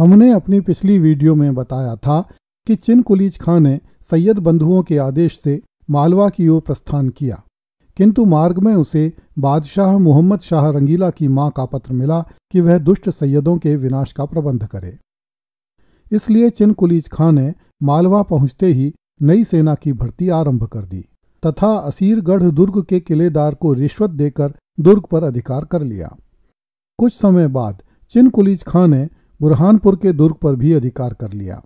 हमने अपनी पिछली वीडियो में बताया था कि चिनकुलीज खां ने सैयद बंधुओं के आदेश से मालवा की ओर प्रस्थान किया किंतु मार्ग में उसे बादशाह मोहम्मद शाह रंगीला की मां का पत्र मिला कि वह दुष्ट सैयदों के विनाश का प्रबंध करे इसलिए चिनकुलीज खां ने मालवा पहुंचते ही नई सेना की भर्ती आरंभ कर दी तथा असीरगढ़ दुर्ग के किलेदार को रिश्वत देकर दुर्ग पर अधिकार कर लिया कुछ समय बाद चिनकुलीज खां ने बुरहानपुर के दुर्ग पर भी अधिकार कर लिया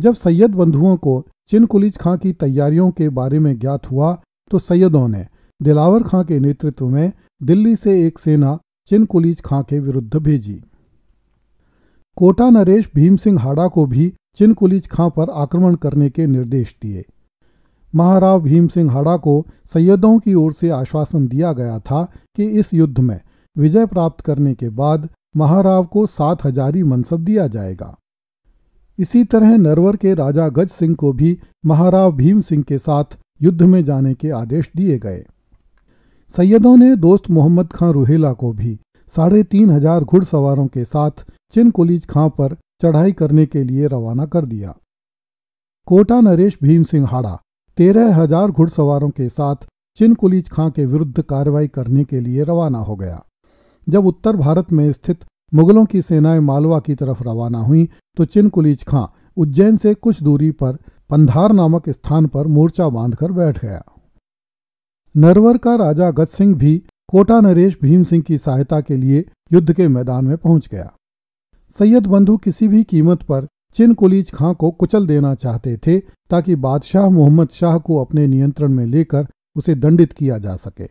जब सैयद बंधुओं को चिनकुलिज खां की तैयारियों के बारे में ज्ञात हुआ तो सैयदों ने दिलावर खां के नेतृत्व में दिल्ली से एक सेना चिनकुलिज खां के विरुद्ध भेजी कोटा नरेश भीम सिंह हाड़ा को भी चिनकुलिज खां पर आक्रमण करने के निर्देश दिए महाराव भीम सिंह हाड़ा को सैयदों की ओर से आश्वासन दिया गया था कि इस युद्ध में विजय प्राप्त करने के बाद महाराव को सात हजारी मनसब दिया जाएगा इसी तरह नरवर के राजा गज सिंह को भी महाराव भीम सिंह के साथ युद्ध में जाने के आदेश दिए गए सैयदों ने दोस्त मोहम्मद खां रुहेला को भी साढ़े तीन हजार घुड़सवारों के साथ चिनकुलीज खां पर चढ़ाई करने के लिए रवाना कर दिया कोटा नरेश भीम सिंह हाड़ा तेरह हजार घुड़सवारों के साथ चिनकुलीज खां के विरुद्ध कार्रवाई करने के लिए रवाना हो गया जब उत्तर भारत में स्थित मुगलों की सेनाएं मालवा की तरफ रवाना हुई तो चिनकुलीज खां उज्जैन से कुछ दूरी पर पंधार नामक स्थान पर मोर्चा बांधकर बैठ गया नरवर का राजा गत सिंह भी कोटा नरेश भीम सिंह की सहायता के लिए युद्ध के मैदान में पहुंच गया सैयद बंधु किसी भी कीमत पर चिनकुलीज खां को कुचल देना चाहते थे ताकि बादशाह मोहम्मद शाह को अपने नियंत्रण में लेकर उसे दंडित किया जा सके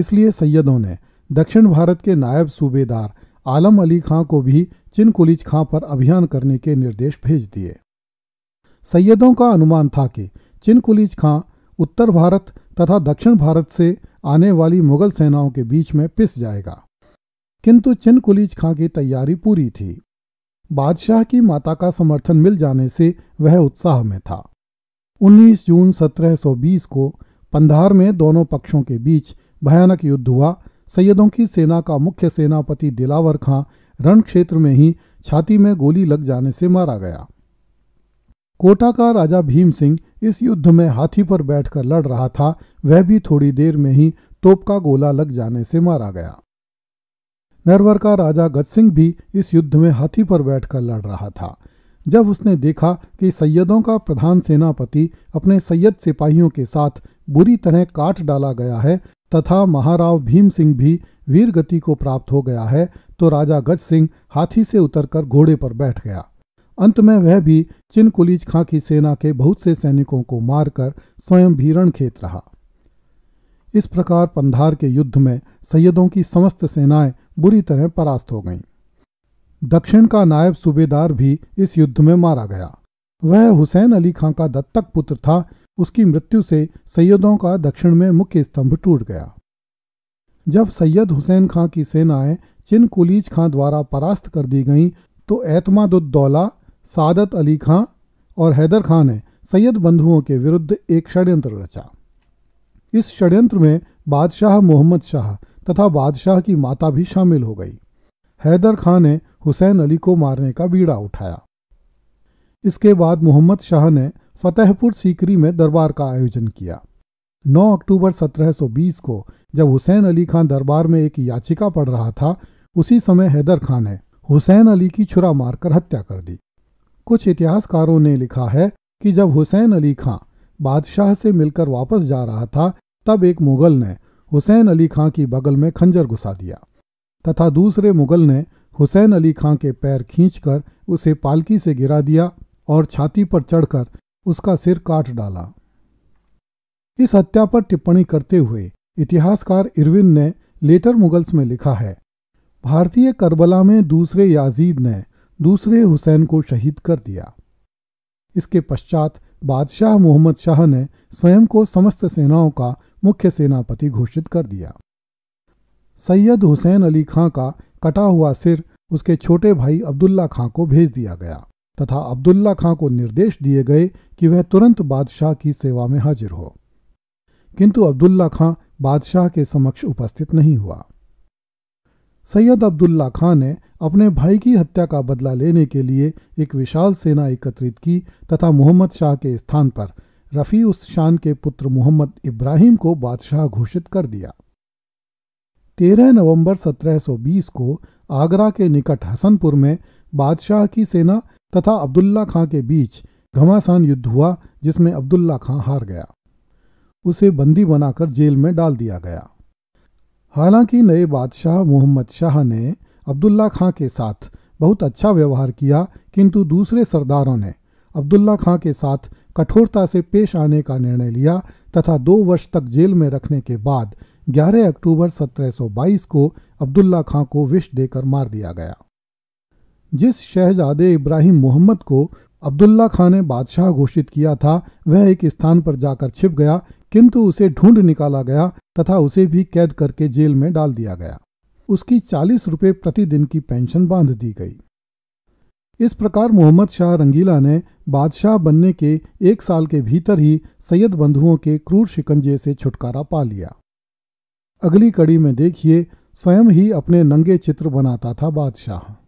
इसलिए सैयदों ने दक्षिण भारत के नायब सूबेदार आलम अली खां को भी चिनकुलिज खां पर अभियान करने के निर्देश भेज दिए सैयदों का अनुमान था कि चिनकुलिज खां उत्तर भारत तथा दक्षिण भारत से आने वाली मुगल सेनाओं के बीच में पिस जाएगा किंतु चिनकुलिज खां की तैयारी पूरी थी बादशाह की माता का समर्थन मिल जाने से वह उत्साह में था 19 जून 1720 को पंधार में दोनों पक्षों के बीच भयानक युद्ध हुआ सैयदों की सेना का मुख्य सेनापति दिलावर खां रण क्षेत्र में ही छाती में गोली लग जाने से मारा गया कोटा का राजा भीम सिंह इस युद्ध में हाथी पर बैठकर लड़ रहा था वह भी थोड़ी देर में ही तोप का गोला लग जाने से मारा गया नरवर का राजा गज सिंह भी इस युद्ध में हाथी पर बैठकर लड़ रहा था जब उसने देखा कि सैयदों का प्रधान सेनापति अपने सैयद सिपाहियों के साथ बुरी तरह काट डाला गया है तथा महाराव भीम सिंह भी वीर गति को प्राप्त हो गया है तो राजा गज सिंह हाथी से उतरकर घोड़े पर बैठ गया अंत में वह भी चिनकुलीज खां की सेना के बहुत से सैनिकों को मारकर स्वयं भी रणखेत रहा इस प्रकार पंधार के युद्ध में सैयदों की समस्त सेनाएं बुरी तरह परास्त हो गईं। दक्षिण का नायब सूबेदार भी इस युद्ध में मारा गया वह हुसैन अली खां का दत्तक पुत्र था उसकी मृत्यु से सैयदों का दक्षिण में मुख्य स्तंभ टूट गया जब सैयद हुसैन खां की सेनाएं चिन कुलीज खां द्वारा परास्त कर दी गईं तो एतमादुद्दौला सादत अली खां और हैदर खां ने सैयद बंधुओं के विरुद्ध एक षड्यंत्र रचा इस षड्यंत्र में बादशाह मोहम्मद शाह तथा बादशाह की माता भी शामिल हो गई हैदर खां ने हुसैन अली को मारने का बीड़ा उठाया इसके बाद मोहम्मद शाह ने फतेहपुर सीकरी में दरबार का आयोजन किया 9 अक्टूबर 1720 को जब हुसैन अली खान दरबार में एक याचिका पढ़ रहा था उसी समय हैदर खान ने हुसैन अली की छुरा मारकर हत्या कर दी कुछ इतिहासकारों ने लिखा है कि जब हुसैन अली खां बादशाह से मिलकर वापस जा रहा था तब एक मुगल ने हुसैन अली खां की बगल में खंजर घुसा दिया तथा दूसरे मुगल ने हुसैन अली खां के पैर खींचकर उसे पालकी से गिरा दिया और छाती पर चढ़कर उसका सिर काट डाला इस हत्या पर टिप्पणी करते हुए इतिहासकार इरविन ने लेटर मुगल्स में लिखा है भारतीय करबला में दूसरे याजीद ने दूसरे हुसैन को शहीद कर दिया इसके पश्चात बादशाह मोहम्मद शाह ने स्वयं को समस्त सेनाओं का मुख्य सेनापति घोषित कर दिया सैयद हुसैन अली खां का कटा हुआ सिर उसके छोटे भाई अब्दुल्ला खां को भेज दिया गया तथा अब्दुल्ला खां को निर्देश दिए गए कि वह तुरंत बादशाह की सेवा में हाजिर हो किंतु अब्दुल्ला खां बादशाह के समक्ष उपस्थित नहीं हुआ सैयद अब्दुल्ला खां ने अपने भाई की हत्या का बदला लेने के लिए एक विशाल सेना एकत्रित की तथा मोहम्मद शाह के स्थान पर रफ़ी उस शान के पुत्र मोहम्मद इब्राहिम को बादशाह घोषित कर दिया 13 नवंबर 1720 को आगरा के निकट हसनपुर में बादशाह की सेना तथा अब्दुल्ला खां के बीच घमासान युद्ध हुआ जिसमें अब्दुल्ला खां हार गया उसे बंदी बनाकर जेल में डाल दिया गया हालांकि नए बादशाह मोहम्मद शाह ने अब्दुल्ला खां के साथ बहुत अच्छा व्यवहार किया किंतु दूसरे सरदारों ने अब्दुल्ला खां के साथ कठोरता से पेश आने का निर्णय लिया तथा दो वर्ष तक जेल में रखने के बाद 11 अक्टूबर 1722 को अब्दुल्ला खां को विष देकर मार दिया गया जिस शहजादे इब्राहिम मोहम्मद को अब्दुल्ला खान ने बादशाह घोषित किया था वह एक स्थान पर जाकर छिप गया किंतु उसे ढूंढ निकाला गया तथा उसे भी कैद करके जेल में डाल दिया गया उसकी चालीस रुपये प्रतिदिन की पेंशन बांध दी गई इस प्रकार मोहम्मद शाह रंगीला ने बादशाह बनने के एक साल के भीतर ही सैयद बंधुओं के क्रूर शिकंजे से छुटकारा पा लिया अगली कड़ी में देखिए स्वयं ही अपने नंगे चित्र बनाता था बादशाह